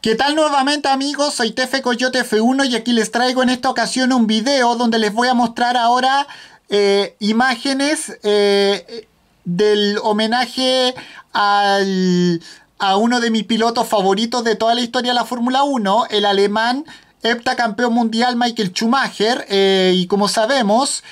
¿Qué tal nuevamente amigos? Soy Tefe Coyote F1 y aquí les traigo en esta ocasión un video donde les voy a mostrar ahora eh, imágenes eh, del homenaje al, a uno de mis pilotos favoritos de toda la historia de la Fórmula 1, el alemán heptacampeón mundial Michael Schumacher, eh, y como sabemos,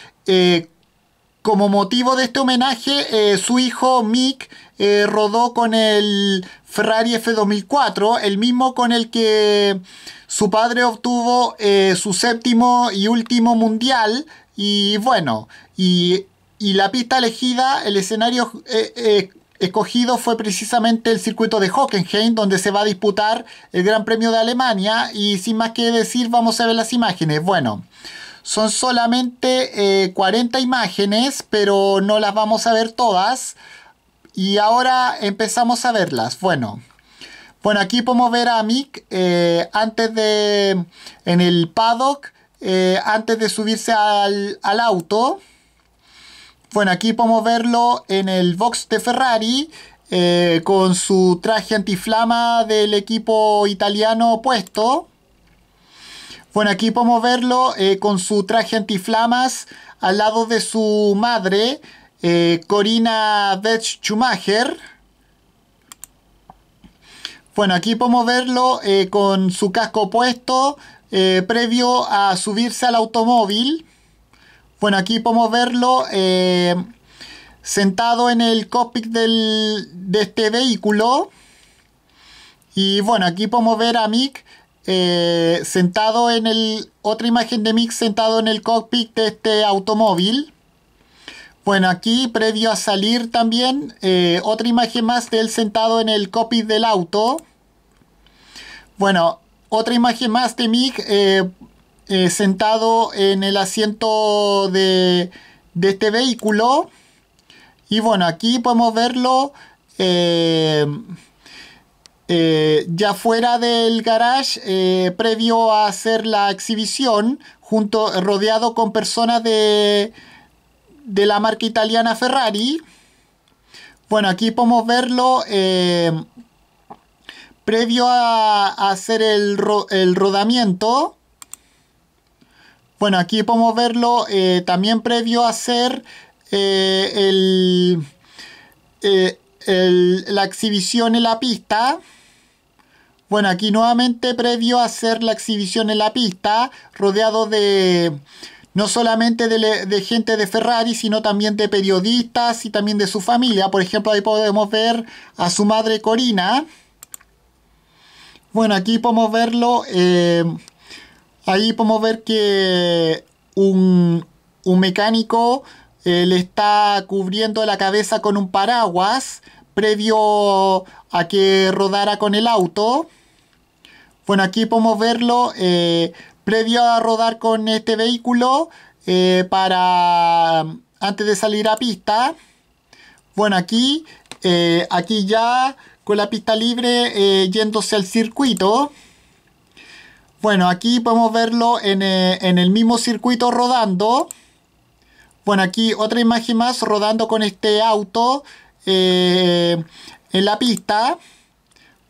como motivo de este homenaje, eh, su hijo Mick eh, rodó con el Ferrari F2004, el mismo con el que su padre obtuvo eh, su séptimo y último mundial. Y bueno, y, y la pista elegida, el escenario escogido fue precisamente el circuito de Hockenheim, donde se va a disputar el Gran Premio de Alemania. Y sin más que decir, vamos a ver las imágenes. Bueno. Son solamente 40 eh, imágenes, pero no las vamos a ver todas. Y ahora empezamos a verlas. Bueno, bueno aquí podemos ver a Mick eh, antes de, en el paddock, eh, antes de subirse al, auto. Bueno, aquí podemos verlo en el box de Ferrari con su traje antiflama del equipo italiano puesto. Bueno, aquí podemos verlo eh, con su traje antiflamas al lado de su madre, eh, Corina Betz Schumacher. Bueno, aquí podemos verlo eh, con su casco puesto previo a subirse al automóvil. Bueno, aquí podemos verlo sentado en el cockpit del, de este vehículo. Y bueno, aquí podemos ver a Mick eh, sentado en el... Otra imagen de Mick sentado en el cockpit de este automóvil. Bueno, aquí previo a salir también, eh, otra imagen más de él sentado en el cockpit del auto. Bueno, otra imagen más de Mick eh, sentado en el asiento de, este vehículo. Y bueno, aquí podemos verlo eh, ya fuera del garage, eh, previo a hacer la exhibición, junto, rodeado con personas de, la marca italiana Ferrari. Bueno, aquí podemos verlo eh, previo a, hacer el, rodamiento. Bueno, aquí podemos verlo también previo a hacer el, la exhibición en la pista. Bueno, aquí nuevamente previo a hacer la exhibición en la pista, rodeado de no solamente de, gente de Ferrari, sino también de periodistas y también de su familia. Por ejemplo, ahí podemos ver a su madre Corina. Bueno, aquí podemos verlo. Eh, ahí podemos ver que un, mecánico eh, le está cubriendo la cabeza con un paraguas previo a que rodara con el auto. Bueno, aquí podemos verlo eh, previo a rodar con este vehículo eh, para antes de salir a pista. Bueno, aquí, eh, aquí ya con la pista libre yéndose al circuito. Bueno, aquí podemos verlo en, el mismo circuito rodando. Bueno, aquí otra imagen más rodando con este auto en la pista.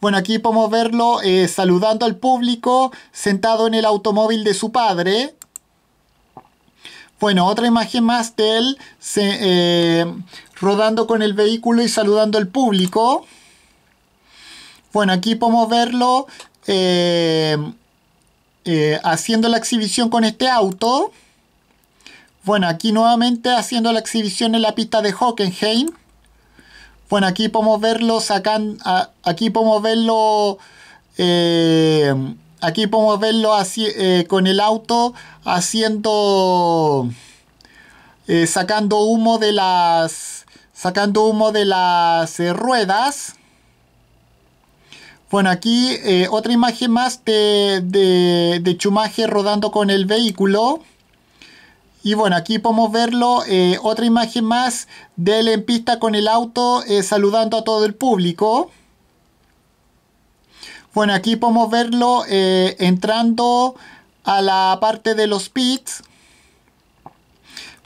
Bueno, aquí podemos verlo eh, saludando al público sentado en el automóvil de su padre. Bueno, otra imagen más de él eh, rodando con el vehículo y saludando al público. Bueno, aquí podemos verlo eh, haciendo la exhibición con este auto. Bueno, aquí nuevamente haciendo la exhibición en la pista de Hockenheim. Bueno, aquí podemos verlo sacan, aquí podemos verlo, eh, aquí podemos verlo así, eh, con el auto haciendo, eh, sacando humo de las, sacando humo de las ruedas. Bueno, aquí otra imagen más de, de, de Chumaje rodando con el vehículo. Y bueno, aquí podemos verlo, eh, otra imagen más de él en pista con el auto eh, saludando a todo el público. Bueno, aquí podemos verlo eh, entrando a la parte de los pits.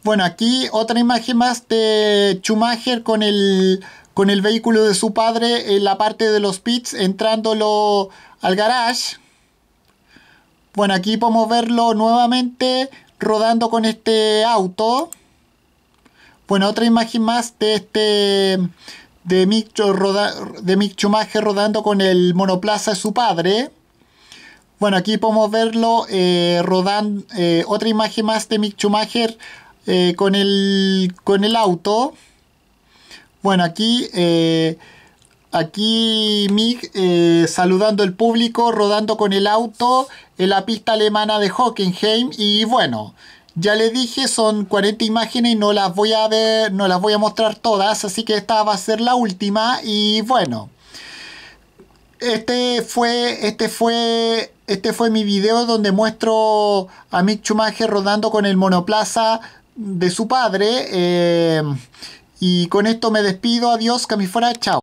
Bueno, aquí otra imagen más de Schumacher con el, con el vehículo de su padre en la parte de los pits, entrándolo al garage. Bueno, aquí podemos verlo nuevamente rodando con este auto. Bueno, otra imagen más de este de Mick, rodando con el monoplaza de su padre. Bueno, aquí podemos verlo eh, rodando. Eh, otra imagen más de Mick Schumacher eh, con, el, con el auto. Bueno, aquí Aquí Mick eh, saludando al público, rodando con el auto en la pista alemana de Hockenheim. Y bueno, ya le dije, son 40 imágenes y no las voy a ver, no las voy a mostrar todas, así que esta va a ser la última. Y bueno, este fue, este fue, este fue mi video donde muestro a Mick Schumacher rodando con el monoplaza de su padre. Eh, y con esto me despido, adiós, que me fuera, chao.